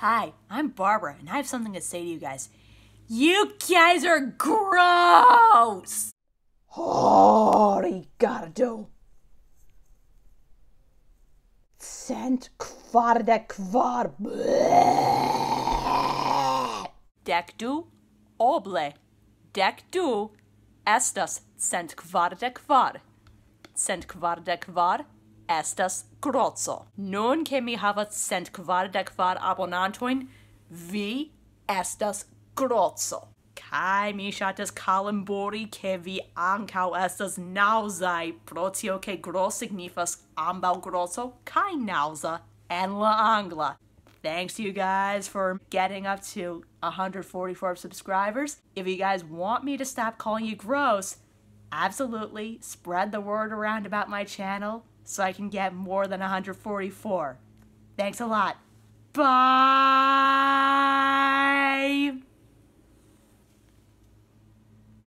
Hi, I'm Barbara, and I have something to say to you guys. You guys are gross! Holy Sent kvar de kvar Dekdu oble. Dekdu estas sent kvar de kvar. Sent kvar de kvar estas grozo. Non che mi havas cent kvardek kvar abonantojn, vi estas grozo. Kai mi shatas kalambori ke vi ankaŭ estas naŭzaj pro ke gro signifas ambaŭ grozo kaj naŭza en la angla. Thanks to you guys for getting up to 144 subscribers. If you guys want me to stop calling you gross, absolutely spread the word around about my channel so I can get more than 144. Thanks a lot. Bye!